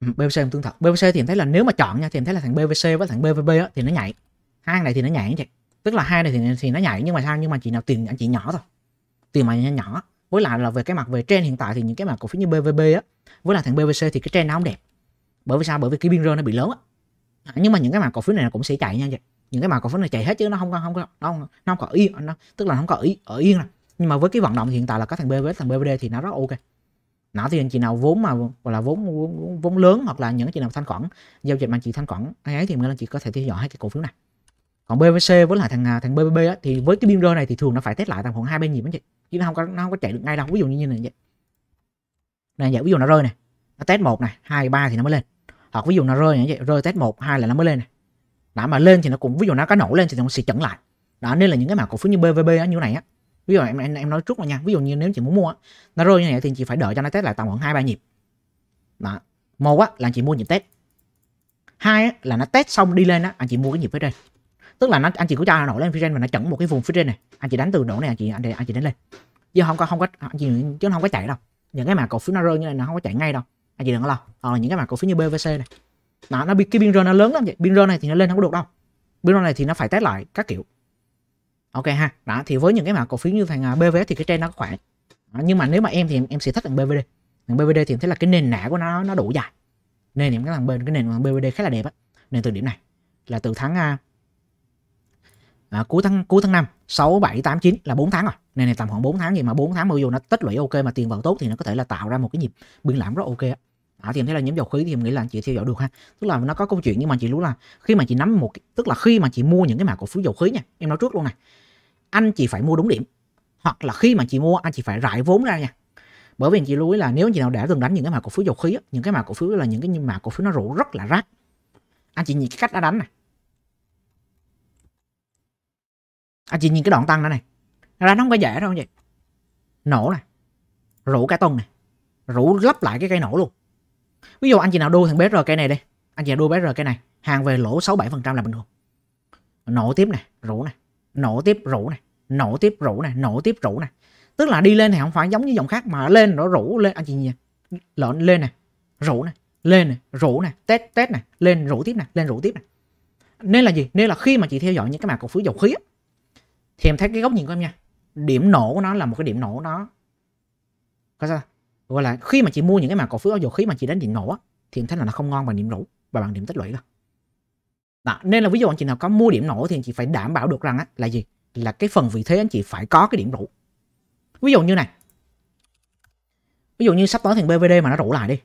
ừ, BVC tương tự BVC thì em thấy là nếu mà chọn nha thì em thấy là thằng BVC với thằng BVB á, thì nó nhảy hai này thì nó nhảy anh chị tức là hai này thì thì nó nhảy nhưng mà sao nhưng mà chị nào tiền anh chị nhỏ thôi tiền mà nhỏ với lại là về cái mặt về trend hiện tại thì những cái mặt cổ phiếu như BVB á với lại thằng BVC thì cái trend nó không đẹp bởi vì sao bởi vì cái biên rơi nó bị lớn á nhưng mà những cái mặt cổ phiếu này cũng sẽ chạy nha những cái mặt cổ phiếu này chạy hết chứ nó không có không có nó không, nó không có yên nó tức là nó không có ý, ở yên nè nhưng mà với cái vận động hiện tại là các thằng BVB thằng BVD thì nó rất ok nó thì anh chị nào vốn mà gọi là vốn, vốn vốn lớn hoặc là những chị nào thanh khoản giao dịch mà chị thanh khoản ấy, ấy thì mình là chị có thể theo dõi hai cái cổ phiếu này còn BVC với lại thằng à, thằng BBB á, thì với cái biên rơi này thì thường nó phải test lại tầm khoảng hai bên nhịp anh chị chứ nó không có nó không có chạy được ngay đâu ví dụ như như này vậy này ví dụ nó rơi này nó test một này hai ba thì nó mới lên hoặc ví dụ nó rơi như vậy rơi test một hai là nó mới lên này đã mà lên thì nó cũng ví dụ nó có nổ lên thì nó sẽ chẩn lại đó nên là những cái mã cổ phiếu như BVB á như này á ví dụ em, em em nói trước mà nha ví dụ như nếu chị muốn mua nó rơi như này thì chị phải đợi cho nó test lại tầm khoảng hai ba nhịp đó một á là chị mua nhịp test hai á là nó test xong đi lên á anh chị mua cái nhịp ở đây tức là nó anh chị cứ cho nổi lên phía trên và nó chẩn một cái vùng phía trên này anh chị đánh từ nổ này anh chị anh, anh chị đánh lên chứ không có không có anh chị chứ nó không có chạy đâu những cái mà cổ phiếu nó rơi như này nó không có chạy ngay đâu anh chị đừng có lo hoặc là những cái mà cổ phiếu như bvc này nó nó cái biên rơi nó lớn lắm vậy biên rơi này thì nó lên không có được đâu biên rơi này thì nó phải test lại các kiểu ok ha đó thì với những cái mà cổ phiếu như thằng à, bvs thì cái trend nó khoảng đó, nhưng mà nếu mà em thì em, em sẽ thích thằng bvd thằng bvd thì em thấy là cái nền nã của nó nó đủ dài nền thì cái thằng bên cái nền của thằng bvd khá là đẹp á nền từ điểm này là từ tháng à, à, cuối tháng cuối tháng 5 6 7 8 9 là 4 tháng rồi này này tầm khoảng 4 tháng gì mà 4 tháng mặc dù nó tích lũy ok mà tiền vào tốt thì nó có thể là tạo ra một cái nhịp biên lãm rất ok á À, thì em thấy là nhóm dầu khí thì em nghĩ là anh chị theo dõi được ha tức là nó có câu chuyện nhưng mà chị là khi mà chị nắm một tức là khi mà chị mua những cái mã cổ phiếu dầu khí nha em nói trước luôn này anh chị phải mua đúng điểm hoặc là khi mà chị mua anh chị phải rải vốn ra nha bởi vì anh chị lưu ý là nếu anh chị nào đã từng đánh những cái mã cổ phiếu dầu khí á, những cái mã cổ phiếu là những cái mã cổ phiếu nó rủ rất là rác anh chị nhìn cái cách đã đánh này anh à, chị nhìn cái đoạn tăng đó này ra nó không có dễ đâu vậy nổ này rủ cả tuần này rủ lắp lại cái cây nổ luôn ví dụ anh chị nào đua thằng br cây này đi anh chị nào đua br cây này hàng về lỗ sáu bảy phần trăm là bình thường nổ tiếp này rủ này nổ tiếp rủ này nổ tiếp rủ này nổ tiếp rủ này tức là đi lên thì không phải giống như dòng khác mà lên nó rủ lên anh chị nhìn lợn lên này rủ này lên này rủ này test test này lên rủ tiếp này lên rủ tiếp này nên là gì nên là khi mà chị theo dõi những cái mã cổ phiếu dầu khí á, thì em thấy cái góc nhìn của em nha điểm nổ của nó là một cái điểm nổ nó có sao gọi là khi mà chị mua những cái mã cổ phiếu dầu khí mà chị đến điểm nổ á, thì em thấy là nó không ngon bằng điểm rủ và bằng điểm tích lũy rồi đó. nên là ví dụ anh chị nào có mua điểm nổ thì anh chị phải đảm bảo được rằng á, là gì là cái phần vị thế anh chị phải có cái điểm rủ ví dụ như này ví dụ như sắp tới thằng BVD mà nó rủ lại đi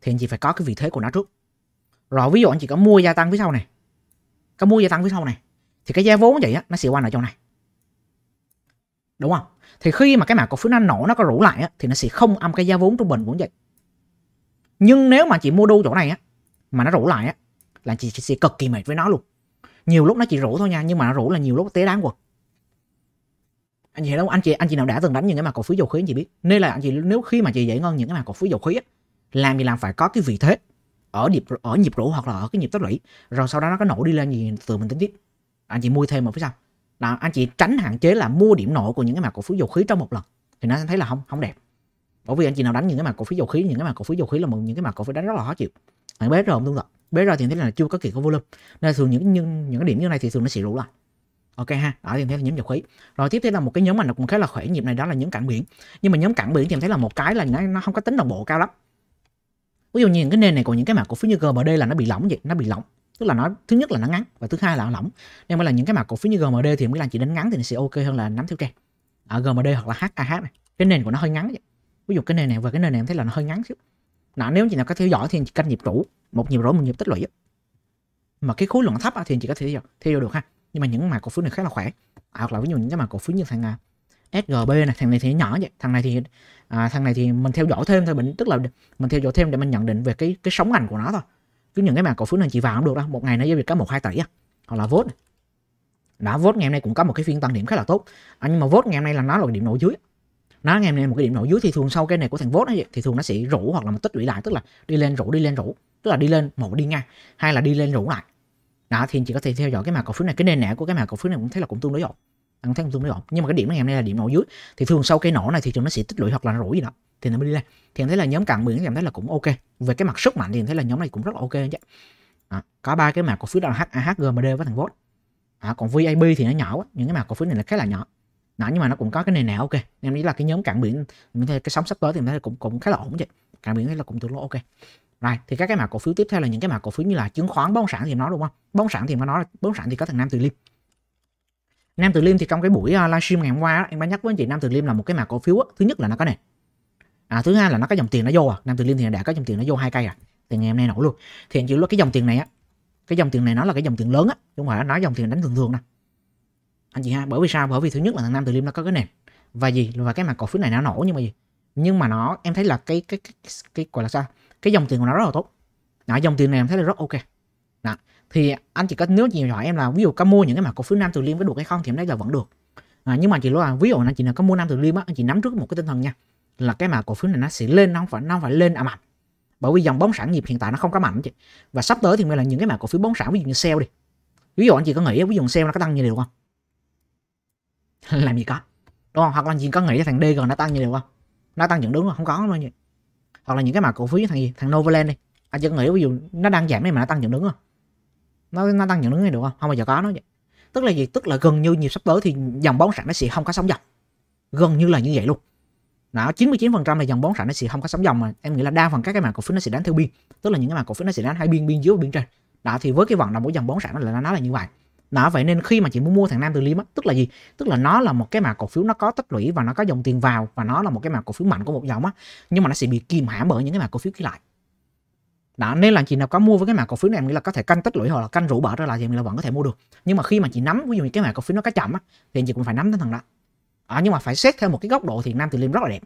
thì anh chị phải có cái vị thế của nó trước rồi ví dụ anh chị có mua gia tăng phía sau này có mua gia tăng phía sau này thì cái giá vốn vậy á nó sẽ quanh ở trong này đúng không thì khi mà cái mã cổ phiếu nó nổ nó có rủ lại á, thì nó sẽ không âm cái giá vốn trung bình cũng vậy nhưng nếu mà chị mua đu chỗ này á mà nó rủ lại á là chị, sẽ cực kỳ mệt với nó luôn nhiều lúc nó chỉ rủ thôi nha nhưng mà nó rủ là nhiều lúc tế đáng quật anh chị đâu anh chị anh chị nào đã từng đánh những cái mà cổ phiếu dầu khí anh chị biết nên là anh chị nếu khi mà chị dễ ngon những cái mà cổ phiếu dầu khí á, làm gì làm phải có cái vị thế ở nhịp ở nhịp rũ hoặc là ở cái nhịp tích lũy rồi sau đó nó có nổ đi lên gì từ mình tính tiếp anh chị mua thêm một phía sau đó, anh chị tránh hạn chế là mua điểm nổi của những cái mặt cổ phiếu dầu khí trong một lần thì nó sẽ thấy là không không đẹp bởi vì anh chị nào đánh những cái mặt cổ phiếu dầu khí những cái mặt cổ phiếu dầu khí là một những cái mặt cổ phiếu đánh rất là khó chịu bạn bế rồi không tương tự bế rồi thì thấy là chưa có kỳ có volume nên thường những những những cái điểm như này thì thường nó sẽ rủ lại ok ha đó thì thấy là nhóm dầu khí rồi tiếp theo là một cái nhóm mà nó cũng khá là khỏe nhịp này đó là nhóm cảng biển nhưng mà nhóm cảng biển thì em thấy là một cái là nó, nó không có tính đồng bộ cao lắm ví dụ như những cái nền này của những cái mã cổ phiếu như gmd là nó bị lỏng vậy nó bị lỏng tức là nó thứ nhất là nó ngắn và thứ hai là nó lỏng nên mới là những cái mã cổ phiếu như GMD thì mới là chỉ đánh ngắn thì nó sẽ ok hơn là nắm theo trend ở à, GMD hoặc là HAH này cái nền của nó hơi ngắn vậy. ví dụ cái nền này và cái nền này em thấy là nó hơi ngắn chút nào nếu chị nào có theo dõi thì canh nhịp rủ một nhịp rủ một nhịp tích lũy mà cái khối lượng thấp thì chị có thể theo dõi, theo được ha nhưng mà những mã cổ phiếu này khá là khỏe à, hoặc là ví dụ những cái mã cổ phiếu như thằng à, SGB này thằng này thì nhỏ vậy thằng này thì à, thằng này thì mình theo dõi thêm thôi mình tức là mình theo dõi thêm để mình nhận định về cái cái sóng ngành của nó thôi cứ những cái mảng cổ phiếu này chị vào cũng được đâu một ngày nó giao dịch có một hai tỷ hoặc là vốt đã vốt ngày hôm nay cũng có một cái phiên tăng điểm khá là tốt à, nhưng mà vốt ngày hôm nay là nó là điểm nổ dưới nó ngày hôm nay một cái điểm nổ dưới thì thường sau cái này của thằng vốt ấy, thì thường nó sẽ rủ hoặc là mình tích lũy lại tức là đi lên rủ đi lên rủ tức là đi lên một đi ngang hay là đi lên rủ lại đó thì chị có thể theo dõi cái mã cổ phiếu này cái nền nẻ của cái mã cổ phiếu này cũng thấy là cũng tương đối ổn ăn thấy không tương đối ổn nhưng mà cái điểm ngày hôm nay là điểm nổ dưới thì thường sau cái nổ này thì trường nó sẽ tích lũy hoặc là nó rủi gì đó thì nó mới đi lên thì em thấy là nhóm cạn biển em thấy là cũng ok về cái mặt sức mạnh thì em thấy là nhóm này cũng rất là ok chứ à, có ba cái mã cổ phiếu đó là HAHGMD với thằng Vốt à, còn VIB thì nó nhỏ quá những cái mã cổ phiếu này là khá là nhỏ đó, nhưng mà nó cũng có cái nền nào ok em nghĩ là cái nhóm cạn biển cái sóng sắp tới thì em thấy là cũng cũng khá là ổn chứ cạn biển thấy là cũng tương đối ok rồi thì các cái mã cổ phiếu tiếp theo là những cái mã cổ phiếu như là chứng khoán bất động sản thì nó đúng không bất động sản thì nó nói bất động sản thì có thằng Nam Từ Liêm Nam Từ Liêm thì trong cái buổi ờ, livestream ngày hôm qua đó, em đã nhắc với anh chị Nam Từ Liêm là một cái mã cổ phiếu đó. thứ nhất là nó có này à, thứ hai là nó có dòng tiền nó vô à Nam Từ Liêm thì đã có dòng tiền nó vô hai cây à thì ngày hôm nay nổ luôn thì anh chị lúc cái dòng tiền này á cái dòng tiền này nó là cái dòng tiền lớn á không phải nó dòng tiền đánh thường thường nè anh chị ha bởi vì sao bởi vì thứ nhất là thằng Nam Từ Liêm nó có cái nền và gì và cái mà cổ phiếu này nó nổ nhưng mà gì nhưng mà nó em thấy là cái cái cái, cái, cái gọi là sao cái dòng tiền của nó rất là tốt đó, dòng tiền này em thấy là rất ok đó thì anh chỉ có nếu chị hỏi em là ví dụ có mua những cái mã cổ phiếu nam từ liêm có được hay không thì em nói là vẫn được à, nhưng mà chị nói là ví dụ là chị là có mua nam từ liêm á chị nắm trước một cái tinh thần nha là cái mã cổ phiếu này nó sẽ lên nó không phải nó không phải lên ầm ầm bởi vì dòng bóng sản nghiệp hiện tại nó không có mạnh chị và sắp tới thì mới là những cái mã cổ phiếu bóng sản ví dụ như sale đi ví dụ anh chị có nghĩ ví dụ sale nó có tăng như điều không *laughs* làm gì có đúng không hoặc là anh chị có nghĩ thằng DG nó tăng như điều không nó tăng những đúng không, không có luôn vậy hoặc là những cái mã cổ phiếu như thằng gì thằng Novaland đi anh chị có nghĩ ví dụ nó đang giảm đi mà nó tăng những đúng không nó nó tăng những đứng này được không không bao giờ có nó vậy tức là gì tức là gần như nhịp sắp tới thì dòng bóng sản nó sẽ không có sóng dòng gần như là như vậy luôn đó 99% là dòng bóng sản nó sẽ không có sóng dòng mà em nghĩ là đa phần các cái mã cổ phiếu nó sẽ đánh theo biên tức là những cái mã cổ phiếu nó sẽ đánh hai biên biên dưới và biên trên đó thì với cái vận động của dòng bón sẵn là nó là như vậy đó vậy nên khi mà chị muốn mua thằng Nam Từ Liêm á, tức là gì? Tức là nó là một cái mã cổ phiếu nó có tích lũy và nó có dòng tiền vào và nó là một cái mã cổ phiếu mạnh của một dòng á, nhưng mà nó sẽ bị kìm hãm bởi những cái mã cổ phiếu kia lại đó nên là chị nào có mua với cái mã cổ phiếu này em là có thể canh tích lũy hoặc là canh rũ bỏ ra là thì mình là vẫn có thể mua được nhưng mà khi mà chị nắm ví dụ như cái mã cổ phiếu nó cá chậm á thì chị cũng phải nắm đến thằng đó à, nhưng mà phải xét theo một cái góc độ thì nam từ liêm rất là đẹp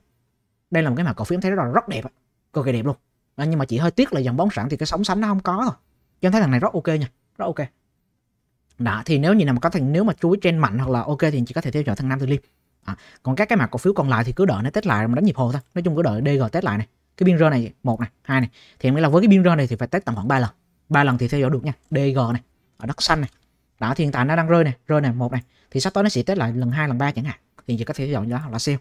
đây là một cái mã cổ phiếu em thấy rất là rất đẹp cực kỳ đẹp luôn à, nhưng mà chị hơi tiếc là dòng bóng sản thì cái sóng sánh nó không có rồi cho em thấy thằng này rất ok nha rất ok đó thì nếu như nào mà có thằng nếu mà chuối trên mạnh hoặc là ok thì chị có thể theo dõi thằng nam từ liêm à, còn các cái mã cổ phiếu còn lại thì cứ đợi nó test lại mà đánh nhịp hồ thôi nói chung cứ đợi dg test lại này cái biên rơ này một này hai này thì nghĩ là với cái biên rơ này thì phải test tầm khoảng 3 lần ba lần thì theo dõi được nha dg này ở đất xanh này đó thì hiện tại nó đang rơi này rơi này một này thì sắp tới nó sẽ test lại lần hai lần ba chẳng hạn thì chỉ có thể theo dõi đó hoặc là sell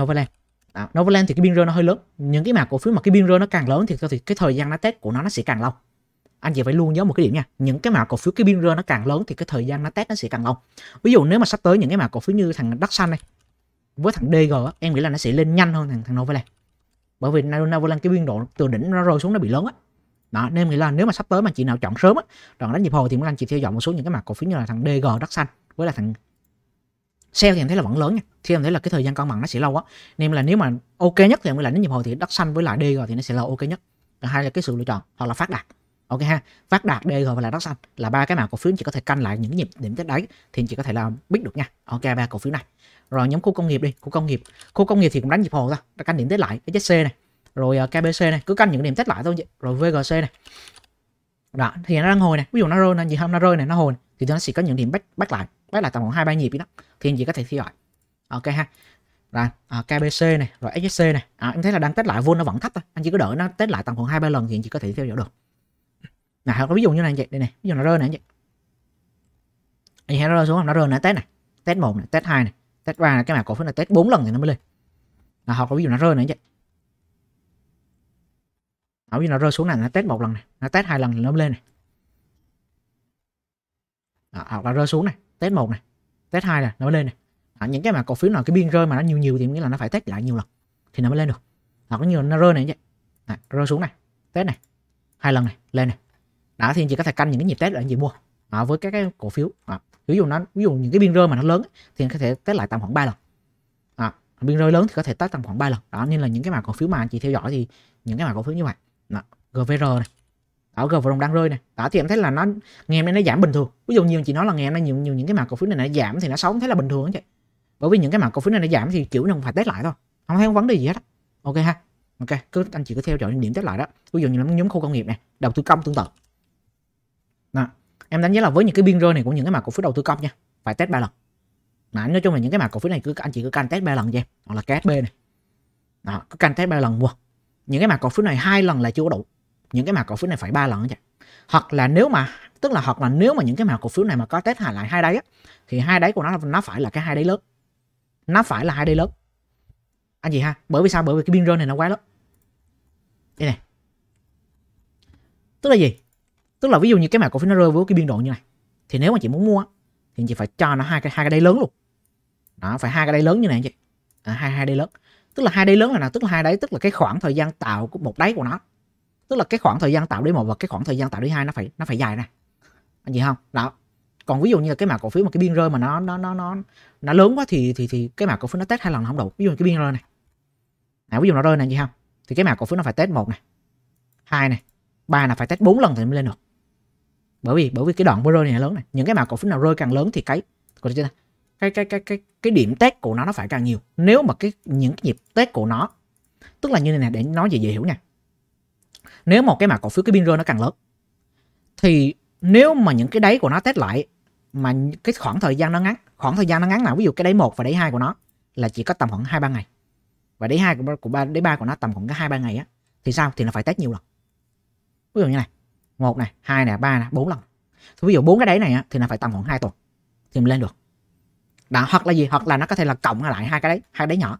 novaland đó. novaland thì cái biên rơ nó hơi lớn những cái mã cổ phiếu mà cái biên rơ nó càng lớn thì, thì cái thời gian nó test của nó nó sẽ càng lâu anh chị phải luôn nhớ một cái điểm nha những cái mã cổ phiếu cái biên rơ nó càng lớn thì cái thời gian nó test nó sẽ càng lâu ví dụ nếu mà sắp tới những cái mã cổ phiếu như thằng đất xanh này với thằng dg á, em nghĩ là nó sẽ lên nhanh hơn thằng thằng novaland bởi vì Naronavelan cái biên độ từ đỉnh nó rơi xuống nó bị lớn á đó nên nghĩ là nếu mà sắp tới mà chị nào chọn sớm á đoạn đánh nhịp hồi thì đang chị theo dõi một số những cái mặt cổ phiếu như là thằng DG đất xanh với là thằng sale thì em thấy là vẫn lớn nha thì em thấy là cái thời gian cân bằng nó sẽ lâu á nên là nếu mà ok nhất thì em nghĩ là đến nhịp hồi thì đất xanh với lại DG thì nó sẽ là ok nhất còn hai là cái sự lựa chọn hoặc là phát đạt ok ha phát đạt DG và là đất xanh là ba cái mã cổ phiếu chị có thể canh lại những nhịp điểm chết đấy thì chị có thể là biết được nha ok ba cổ phiếu này rồi nhóm khu công nghiệp đi khu công nghiệp khu công nghiệp thì cũng đánh nhịp hồ ta canh điểm tết lại cái HC này rồi à, KBC này cứ canh những điểm tết lại thôi rồi VGC này đó thì nó đang hồi này ví dụ nó rơi này gì hôm nó rơi này nó hồi này. thì nó sẽ có những điểm bắt bắt lại bắt lại tầm khoảng hai ba nhịp đó thì anh chị có thể theo dõi ok ha là à, KBC này rồi HSC này à, em thấy là đang tết lại vôn nó vẫn thấp thôi anh chỉ có đợi nó tết lại tầm khoảng hai ba lần thì anh chị có thể theo dõi được nào ví dụ như này vậy đây này ví dụ nó rơi này vậy anh chị nó rơi xuống nó rơi này test này test một này test hai này test 3 là cái mã cổ phiếu này test 4 lần thì nó mới lên là hoặc là ví dụ nó rơi nữa vậy hoặc ví dụ nó rơi xuống này nó test một lần này nó test hai lần thì nó mới lên này đó, hoặc là rơi xuống này test một này test hai là nó mới lên này đó, những cái mà cổ phiếu nào cái biên rơi mà nó nhiều nhiều thì nghĩa là nó phải test lại nhiều lần thì nó mới lên được hoặc có nhiều nó rơi này vậy đó, rơi xuống này test này hai lần này lên này đã thì chỉ có thể canh những cái nhịp test anh chị mua à, với các cái cổ phiếu à, ví dụ nó ví dụ những cái biên rơi mà nó lớn thì có thể test lại tầm khoảng 3 lần à, biên rơi lớn thì có thể test tầm khoảng 3 lần đó nên là những cái mã cổ phiếu mà anh chị theo dõi thì những cái mã cổ phiếu như vậy đó, GVR này ở gvr đang rơi này đó thì em thấy là nó ngày hôm nay nó giảm bình thường ví dụ nhiều chị nói là ngày hôm nay nhiều, nhiều những cái mã cổ phiếu này nó giảm thì nó sống thế là bình thường chị bởi vì những cái mã cổ phiếu này nó giảm thì kiểu nó phải test lại thôi không thấy có vấn đề gì hết đó. ok ha ok cứ anh chị cứ theo dõi những điểm test lại đó ví dụ như là nhóm khu công nghiệp này đầu tư công tương tự em đánh giá là với những cái biên rơi này của những cái mã cổ phiếu đầu tư công nha phải test ba lần Đấy, nói chung là những cái mã cổ phiếu này cứ anh chị cứ canh test ba lần cho em hoặc là KSB này đó, cứ canh test ba lần mua những cái mã cổ phiếu này hai lần là chưa có đủ những cái mã cổ phiếu này phải ba lần chứ hoặc là nếu mà tức là hoặc là nếu mà những cái mã cổ phiếu này mà có test hạ lại hai đáy á, thì hai đáy của nó nó phải là cái hai đáy lớn nó phải là hai đáy lớn anh chị ha bởi vì sao bởi vì cái biên rơi này nó quá lớn đây này tức là gì tức là ví dụ như cái mã cổ phiếu nó rơi với cái biên độ như này thì nếu mà chị muốn mua thì chị phải cho nó hai cái hai cái đáy lớn luôn đó phải hai cái đáy lớn như này chị à, hai hai đáy lớn tức là hai đáy lớn là nào tức là hai đáy tức là cái khoảng thời gian tạo một đáy của nó tức là cái khoảng thời gian tạo đáy một và cái khoảng thời gian tạo đáy hai nó phải nó phải dài này anh chị không đó còn ví dụ như là cái mã cổ phiếu mà cái biên rơi mà nó nó nó nó nó lớn quá thì thì thì cái mã cổ phiếu nó test hai lần không đủ ví dụ cái biên rơi này à, ví dụ nó rơi này anh chị không thì cái mã cổ phiếu nó phải test một này hai này ba là phải test bốn lần thì mới lên được bởi vì bởi vì cái đoạn rơi này lớn này những cái mà cổ phiếu nào rơi càng lớn thì cái của chúng cái cái cái cái cái điểm test của nó nó phải càng nhiều nếu mà cái những cái nhịp test của nó tức là như này nè để nói gì dễ hiểu nha nếu một cái mà cổ phiếu cái biên rơi nó càng lớn thì nếu mà những cái đáy của nó test lại mà cái khoảng thời gian nó ngắn khoảng thời gian nó ngắn là ví dụ cái đáy một và đáy hai của nó là chỉ có tầm khoảng hai ba ngày và đáy hai của ba đáy ba của nó tầm khoảng cái hai ba ngày á thì sao thì nó phải test nhiều lần ví dụ như này một này hai này ba này bốn lần thì ví dụ bốn cái đấy này thì là phải tầm khoảng hai tuần thì mình lên được đó hoặc là gì hoặc là nó có thể là cộng lại hai cái đấy hai cái đấy nhỏ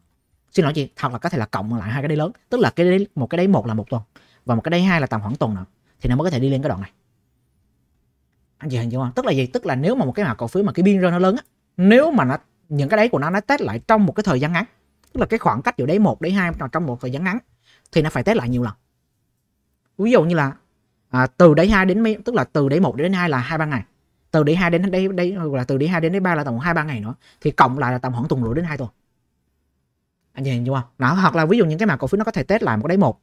xin lỗi chị hoặc là có thể là cộng lại hai cái đấy lớn tức là cái đấy một cái đấy một là một tuần và một cái đấy hai là tầm khoảng tuần nữa thì nó mới có thể đi lên cái đoạn này anh chị hình dung không tức là gì tức là nếu mà một cái mã cổ phiếu mà cái biên rơi nó lớn á nếu mà nó những cái đấy của nó nó test lại trong một cái thời gian ngắn tức là cái khoảng cách giữa đấy một đấy hai trong một thời gian ngắn thì nó phải test lại nhiều lần ví dụ như là à, từ đấy hai đến mấy tức là từ đấy một đến hai là hai ba ngày từ đấy hai đến đấy đấy là từ đấy hai đến đấy ba là tổng hai ba ngày nữa thì cộng lại là tầm khoảng tuần rưỡi đến hai tuần anh nhìn chưa không đó hoặc là ví dụ những cái mã cổ phiếu nó có thể test lại một đấy một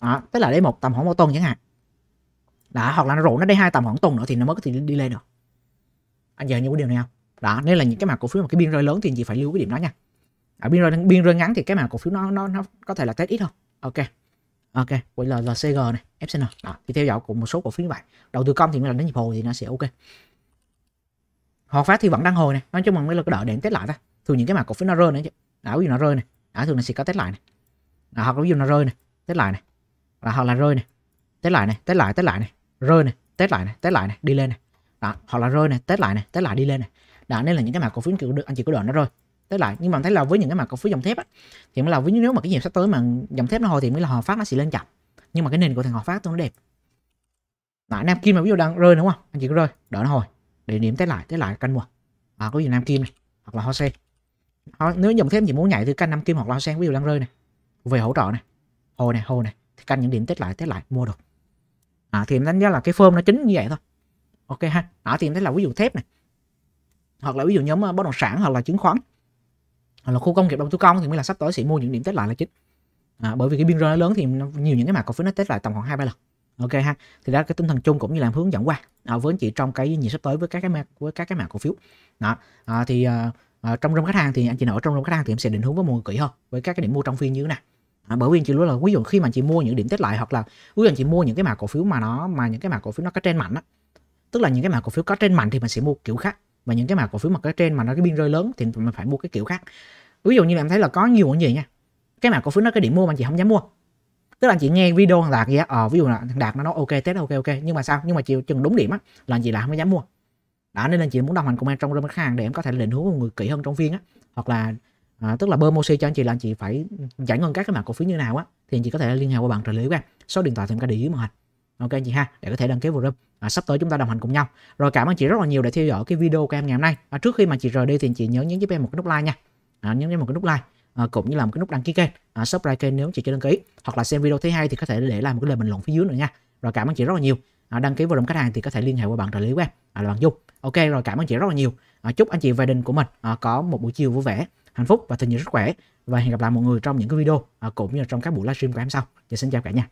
đó, tức là đấy một tầm khoảng một tuần chẳng hạn đó hoặc là nó rủ nó đấy hai tầm khoảng tuần nữa thì nó mới có thể đi lên được anh giờ như cái điều này không đó nên là những cái mã cổ phiếu mà cái biên rơi lớn thì chị phải lưu cái điểm đó nha ở biên rơi biên rơi ngắn thì cái mã cổ phiếu nó nó nó có thể là test ít hơn ok ok quay là là cg này FCN đó, thì theo dõi cùng một số cổ phiếu như vậy đầu tư công thì mình đến nhịp hồi thì nó sẽ ok họ phát thì vẫn đang hồi này nói chung mình mới là đợi để test lại thôi thường những cái mà cổ phiếu nó rơi nữa chứ đó ví dụ nó rơi này đó thường là sẽ có test lại này đó, hoặc là ví dụ nó rơi này test lại này là hoặc là rơi này test lại này test lại test lại này rơi này test lại này test lại này đi lên này đó hoặc là rơi này test lại này test lại đi lên này đó nên là những cái mã cổ phiếu kiểu được anh chị có đợi nó rơi tới lại nhưng mà thấy là với những cái mã cổ phiếu dòng thép á, thì mới là với nếu mà cái dịp sắp tới mà dòng thép nó hồi thì mới là hòa phát nó sẽ lên chậm nhưng mà cái nền của thằng họ phát tôi nó đẹp Đó, nam kim mà ví dụ đang rơi đúng không anh chị cứ rơi đỡ nó hồi để điểm tới lại tới lại canh mua à, có gì nam kim này hoặc là ho sen nếu dòng thêm gì muốn nhảy thì canh nam kim hoặc là ho sen ví dụ đang rơi này về hỗ trợ này hồi này hồi này thì canh những điểm tích lại tích lại mua được à, thì em đánh giá là cái phơm nó chính như vậy thôi ok ha đó à, thì em thấy là ví dụ thép này hoặc là ví dụ nhóm ờ, bất động sản hoặc là chứng khoán hoặc là khu công nghiệp đầu tư công thì mới là sắp tới sẽ mua những điểm tích lại là chính à, bởi vì cái biên rơi nó lớn thì nhiều những cái mã cổ phiếu nó test lại tầm khoảng hai ba lần ok ha thì đó cái tinh thần chung cũng như là hướng dẫn qua à, với anh chị trong cái nhìn sắp tới với các cái mã với các cái mã cổ phiếu đó à, thì à, à, trong rung khách hàng thì anh chị nào ở trong rung khách hàng thì em sẽ định hướng với mọi kỹ hơn với các cái điểm mua trong phiên như thế nào à, bởi vì anh chị luôn là ví dụ khi mà chị mua những điểm tết lại hoặc là ví dụ anh chị mua những cái mã cổ phiếu mà nó mà những cái mã cổ phiếu nó có trên mạnh á tức là những cái mã cổ phiếu có trên mạnh thì mình sẽ mua kiểu khác và những cái mã cổ phiếu mà có trên mà nó cái biên rơi lớn thì mình phải mua cái kiểu khác ví dụ như là em thấy là có nhiều cái gì nha cái mã cổ phiếu nó cái điểm mua mà anh chị không dám mua tức là anh chị nghe video thằng đạt vậy á ờ ví dụ là thằng đạt nó nói ok test ok ok nhưng mà sao nhưng mà chiều chừng đúng điểm á là anh chị là không dám mua đã nên là anh chị muốn đồng hành cùng em trong rơm khách hàng để em có thể định hướng một người kỹ hơn trong phiên á hoặc là à, tức là bơm oxy cho anh chị là anh chị phải giải ngân các cái mã cổ phiếu như nào á thì anh chị có thể liên hệ qua bạn trợ lý của em số điện thoại thêm cái địa dưới màn hình ok anh chị ha để có thể đăng ký vào room à, sắp tới chúng ta đồng hành cùng nhau rồi cảm ơn chị rất là nhiều để theo dõi cái video của em ngày hôm nay à, trước khi mà chị rời đi thì chị nhớ nhấn giúp em một cái nút like nha à, nhấn cho em một cái nút like à, cũng như là một cái nút đăng ký kênh à, subscribe kênh nếu chị chưa đăng ký hoặc là xem video thứ hai thì có thể để lại một cái lời bình luận phía dưới nữa nha rồi cảm ơn chị rất là nhiều à, đăng ký vào đồng khách hàng thì có thể liên hệ với bạn trợ lý của em à, là bạn dung ok rồi cảm ơn chị rất là nhiều à, chúc anh chị và đình của mình à, có một buổi chiều vui vẻ hạnh phúc và thật nhiều sức khỏe và hẹn gặp lại mọi người trong những cái video à, cũng như là trong các buổi livestream của em sau chị dạ, xin chào cả nhà